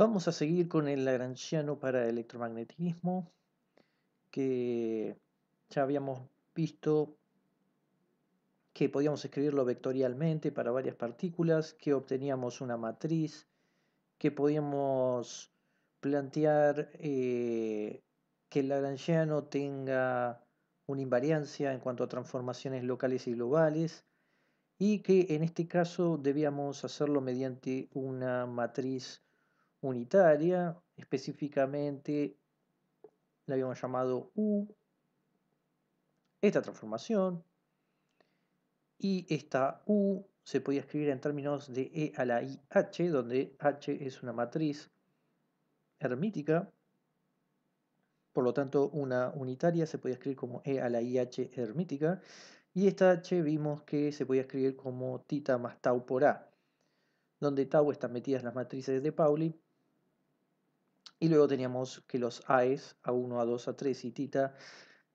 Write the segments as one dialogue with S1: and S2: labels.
S1: Vamos a seguir con el Lagrangiano para electromagnetismo, que ya habíamos visto que podíamos escribirlo vectorialmente para varias partículas, que obteníamos una matriz, que podíamos plantear eh, que el Lagrangiano tenga una invariancia en cuanto a transformaciones locales y globales, y que en este caso debíamos hacerlo mediante una matriz unitaria, específicamente la habíamos llamado U, esta transformación, y esta U se podía escribir en términos de E a la IH, donde H es una matriz hermítica, por lo tanto una unitaria se podía escribir como E a la IH hermítica, y esta H vimos que se podía escribir como tita más tau por A, donde tau están metidas las matrices de Pauli, y luego teníamos que los AES, A1, A2, A3 y Tita,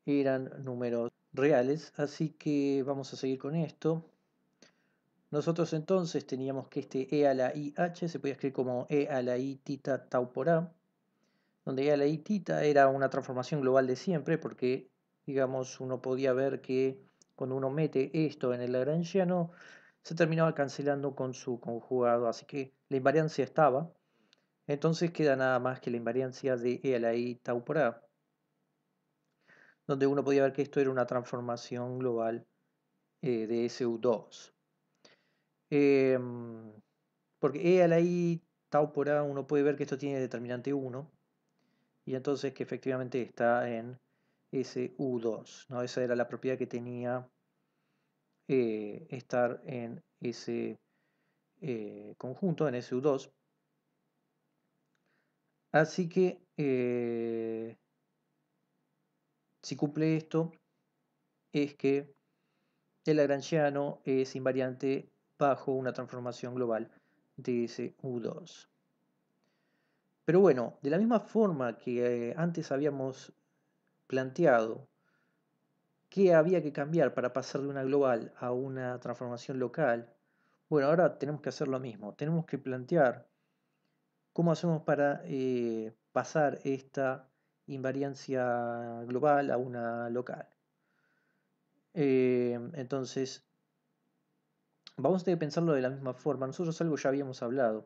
S1: eran números reales. Así que vamos a seguir con esto. Nosotros entonces teníamos que este E a la IH se podía escribir como E a la I tita tau por A, donde E a la I tita era una transformación global de siempre, porque digamos uno podía ver que cuando uno mete esto en el lagrangiano se terminaba cancelando con su conjugado, así que la invariancia estaba. Entonces queda nada más que la invariancia de E a la I tau por A, donde uno podía ver que esto era una transformación global eh, de SU2. Em, porque E a la I tau por A uno puede ver que esto tiene determinante 1 y entonces que efectivamente está en SU2. ¿no? Esa era la propiedad que tenía eh, estar en ese eh, conjunto, en SU2. Así que eh, si cumple esto, es que el lagrangiano es invariante bajo una transformación global de ese U2. Pero bueno, de la misma forma que eh, antes habíamos planteado qué había que cambiar para pasar de una global a una transformación local, bueno, ahora tenemos que hacer lo mismo, tenemos que plantear ¿Cómo hacemos para eh, pasar esta invariancia global a una local? Eh, entonces, vamos a pensarlo de la misma forma. Nosotros algo ya habíamos hablado,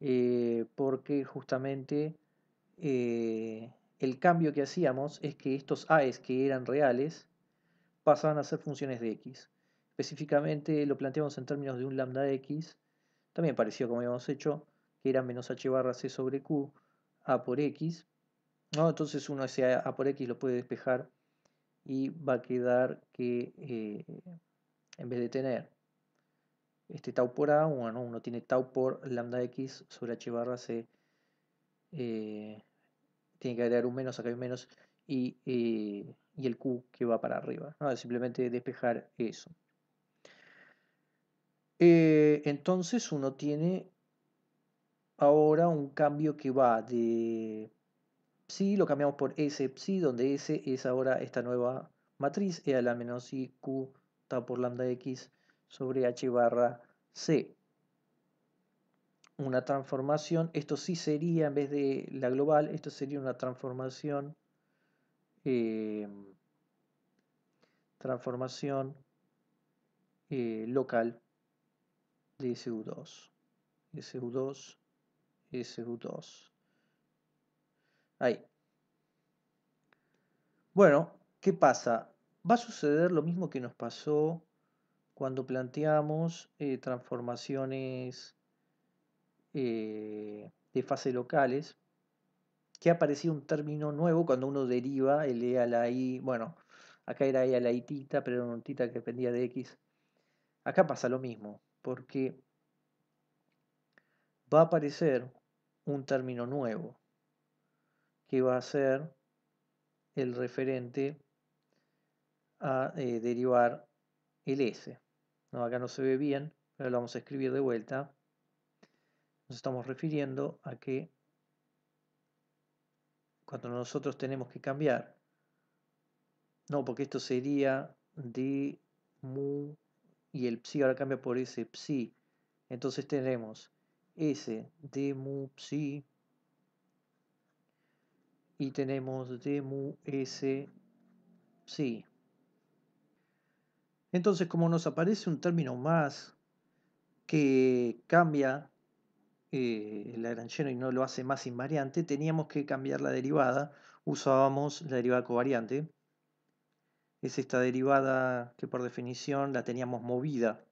S1: eh, porque justamente el cambio que hacíamos es que estos AES que eran reales pasaban a ser funciones de X. Específicamente lo planteamos en términos de un lambda de X, también parecido como habíamos hecho, que era menos h barra c sobre q a por x. ¿no? Entonces uno ese a por x lo puede despejar y va a quedar que eh, en vez de tener este tau por a, uno tiene tau por lambda x sobre h barra c. Eh, tiene que agregar un menos, acá hay un menos, y, eh, el q que va para arriba. Simplemente despejar eso. entonces uno tiene ahora un cambio que va de psi, lo cambiamos por S psi, donde S es ahora esta nueva matriz, E a la menos i q está por lambda x sobre h barra c. Una transformación, esto sí sería, en vez de la global, esto sería una transformación, eh, transformación eh, local de SU2. SU2 SU2. Ahí. Bueno, ¿qué pasa? Va a suceder lo mismo que nos pasó cuando planteamos eh, transformaciones eh, de fase locales, que aparecía un término nuevo cuando uno deriva el E a la I, bueno, acá era E a la I tita, pero era un tita que dependía de X. Acá pasa lo mismo, porque va a aparecer un término nuevo, que va a ser el referente a eh, derivar el S. No, acá no se ve bien, pero lo vamos a escribir de vuelta. Nos estamos refiriendo a que cuando nosotros tenemos que cambiar, no, porque esto sería d mu y el psi ahora cambia por ese psi. Entonces tenemos S, mu psi. Y tenemos mu S, psi. Entonces, como nos aparece un término más que cambia eh, el Lagrangiano y no lo hace más invariante, teníamos que cambiar la derivada. Usábamos la derivada covariante. Es esta derivada que por definición la teníamos movida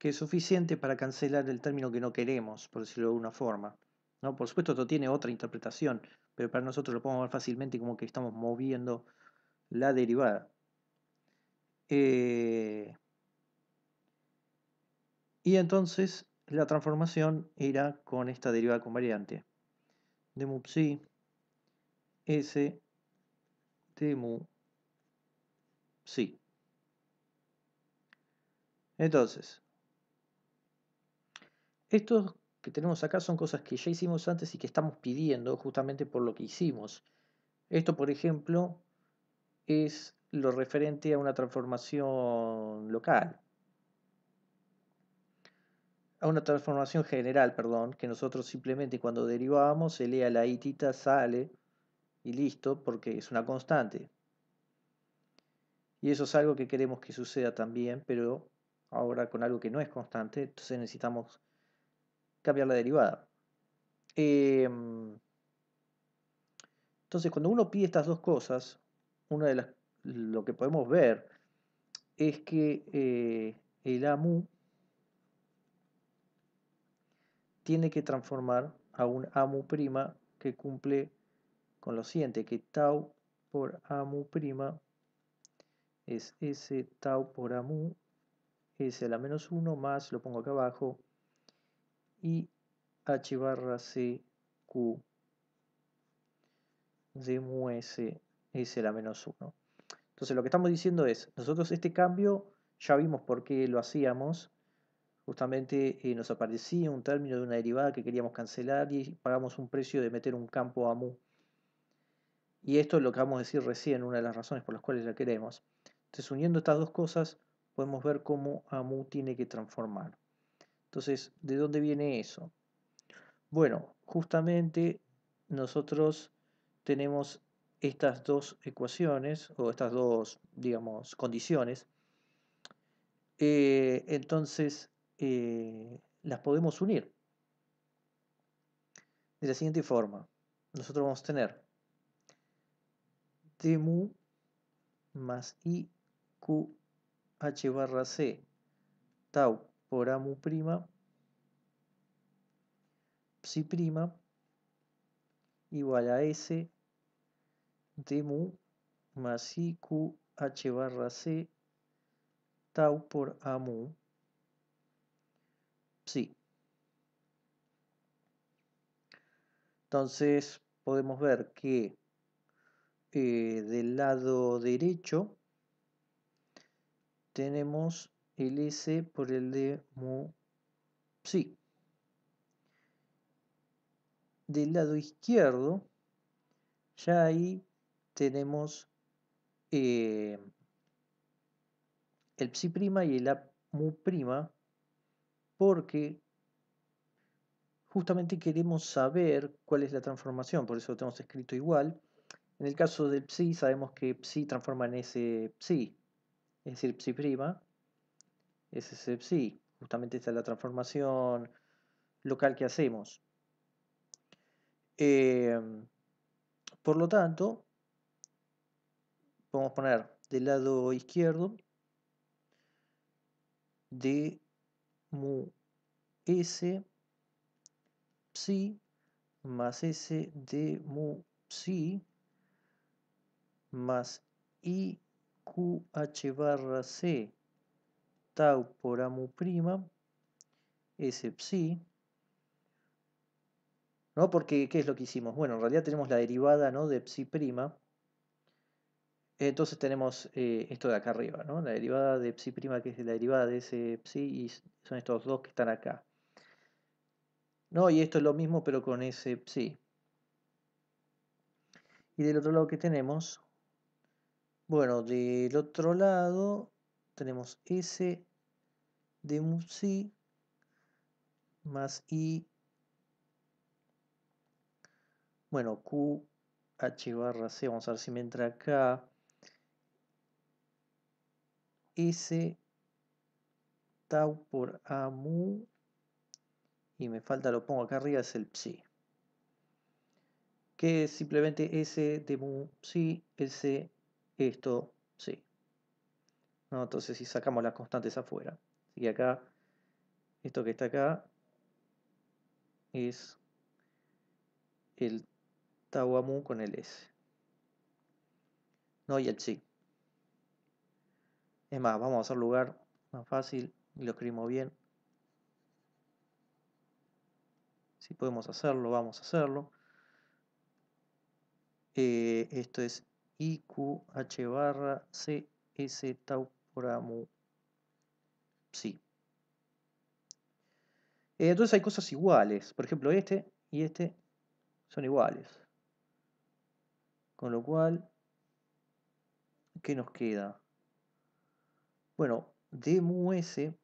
S1: que es suficiente para cancelar el término que no queremos, por decirlo de alguna forma. ¿no? Por supuesto, esto tiene otra interpretación, pero para nosotros lo podemos ver fácilmente como que estamos moviendo la derivada. Eh, y entonces la transformación era con esta derivada variante De mu psi S de mu psi. Entonces, estos que tenemos acá son cosas que ya hicimos antes y que estamos pidiendo justamente por lo que hicimos. Esto, por ejemplo, es lo referente a una transformación local. A una transformación general, perdón, que nosotros simplemente cuando derivamos, se lea a la itita sale y listo, porque es una constante. Y eso es algo que queremos que suceda también, pero ahora con algo que no es constante, entonces necesitamos cambiar la derivada. Em, entonces, cuando uno pide estas dos cosas, una de las, lo que podemos ver es que eh, el AMU tiene que transformar a un AMU' que cumple con lo siguiente, que tau por AMU' es S tau por AMU S a la menos 1 más, lo pongo acá abajo, y h barra c q de mu s es la menos 1. Entonces lo que estamos diciendo es, nosotros este cambio ya vimos por qué lo hacíamos, justamente eh, nos aparecía un término de una derivada que queríamos cancelar y pagamos un precio de meter un campo a mu. Y esto es lo que vamos a decir recién, una de las razones por las cuales la queremos. Entonces uniendo estas dos cosas podemos ver cómo a mu tiene que transformar. Entonces, ¿de dónde viene eso? Bueno, justamente nosotros tenemos estas dos ecuaciones o estas dos, digamos, condiciones. Eh, entonces, eh, las podemos unir de la siguiente forma. Nosotros vamos a tener de mu más i q h barra c tau por AMU prima, psi prima igual a S de mu más q H barra C tau por AMU psi. Entonces podemos ver que eh, del lado derecho tenemos el S por el de mu psi. Del lado izquierdo, ya ahí tenemos eh, el psi prima y el mu prima, porque justamente queremos saber cuál es la transformación, por eso lo tenemos escrito igual. En el caso del psi sabemos que psi transforma en S psi, es decir, psi prima, ese Justamente esta es la transformación local que hacemos. Em, por lo tanto, podemos poner del lado izquierdo de mu s psi más s de mu psi más i q barra c tau por amu prima ese psi. ¿No? Porque, ¿qué es lo que hicimos? Bueno, en realidad tenemos la derivada ¿no? de psi prima. Entonces tenemos eh, esto de acá arriba, ¿no? La derivada de psi prima, que es la derivada de ese psi, y son estos dos que están acá. ¿No? Y esto es lo mismo, pero con ese psi. Y del otro lado que tenemos, bueno, del otro lado tenemos S de mu SI más I, bueno, Q H barra C, vamos a ver si me entra acá, S tau por A mu, y me falta, lo pongo acá arriba, es el psi que es simplemente S de mu psi, S esto sí entonces si sacamos las constantes afuera. y que acá, esto que está acá es el tau mu con el S. ¿No? Y el chi. Es más, vamos a hacer lugar más fácil y lo escribimos bien. Si podemos hacerlo, vamos a hacerlo. Eh, esto es IQH barra CS tau mu Sí. Eh, entonces hay cosas iguales. Por ejemplo, este y este son iguales. Con lo cual, ¿qué nos queda? Bueno, D mu S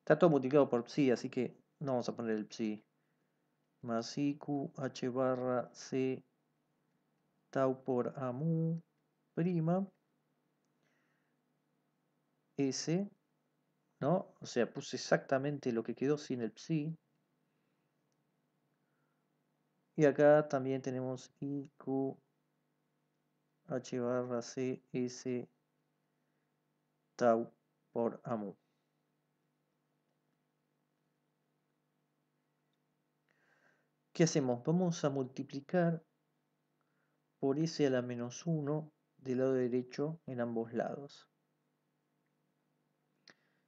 S1: está todo multiplicado por psi, así que no vamos a poner el psi. Más IQ H barra C tau por AMU prima S, ¿no? O sea, puse exactamente lo que quedó sin el psi. Y acá también tenemos IQ H barra C S tau por AMU. ¿Qué hacemos? Vamos a multiplicar por S a la menos 1 del lado derecho en ambos lados.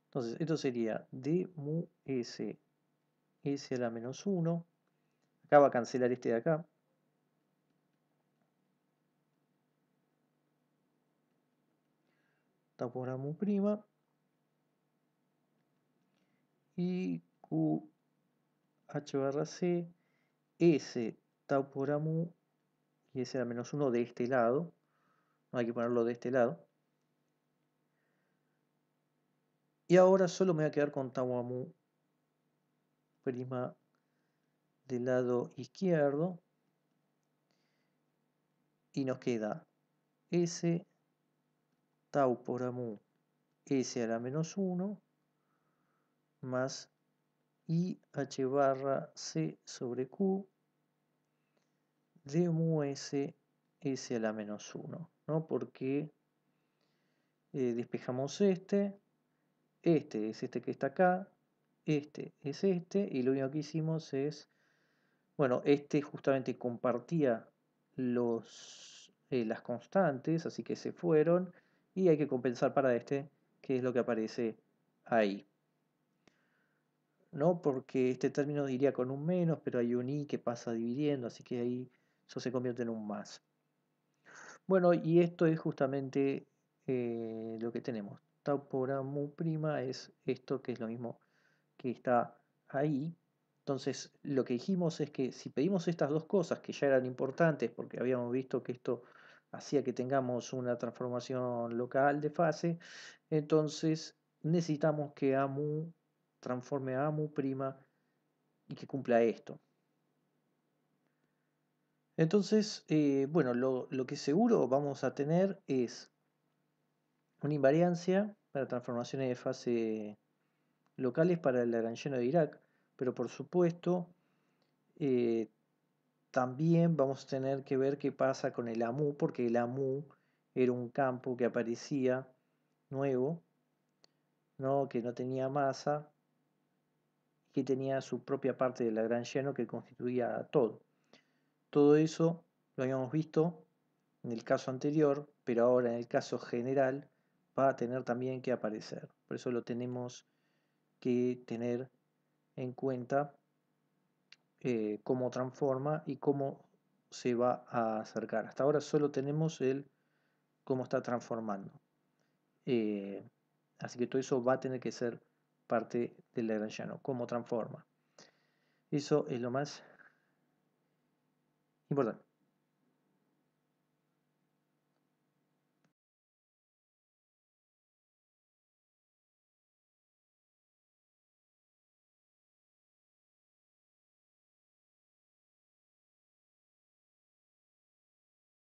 S1: Entonces, esto sería d mu s, s a la menos 1. Acá va a cancelar este de acá. Tau por mu prima. Y q h barra c, s tau por mu y s a la menos 1 de este lado. No hay que ponerlo de este lado. Y ahora solo me voy a quedar con tau mu prima del lado izquierdo. Y nos queda S tau por mu S a la menos 1 más I H barra C sobre Q de mu S S a la menos 1, ¿no? Porque eh, despejamos este este es este que está acá, este es este, y lo único que hicimos es, bueno, este justamente compartía los, eh, las constantes, así que se fueron, y hay que compensar para este, que es lo que aparece ahí. ¿No? Porque este término diría con un menos, pero hay un i que pasa dividiendo, así que ahí eso se convierte en un más. Bueno, y esto es justamente eh, lo que tenemos por amu prima es esto que es lo mismo que está ahí. Entonces lo que dijimos es que si pedimos estas dos cosas que ya eran importantes porque habíamos visto que esto hacía que tengamos una transformación local de fase, entonces necesitamos que AMU transforme a AMU prima y que cumpla esto. Entonces, eh, bueno, lo que seguro vamos a tener es una invariancia para transformaciones de fase locales para el lleno de Irak, pero por supuesto eh, también vamos a tener que ver qué pasa con el AMU, porque el AMU era un campo que aparecía nuevo, ¿no? que no tenía masa, que tenía su propia parte del lleno que constituía todo. Todo eso lo habíamos visto en el caso anterior, pero ahora en el caso general va a tener también que aparecer. Por eso lo tenemos que tener en cuenta eh, cómo transforma y cómo se va a acercar. Hasta ahora solo tenemos el cómo está transformando. Eh, así que todo eso va a tener que ser parte del Lagrangiano, cómo transforma. Eso es lo más importante.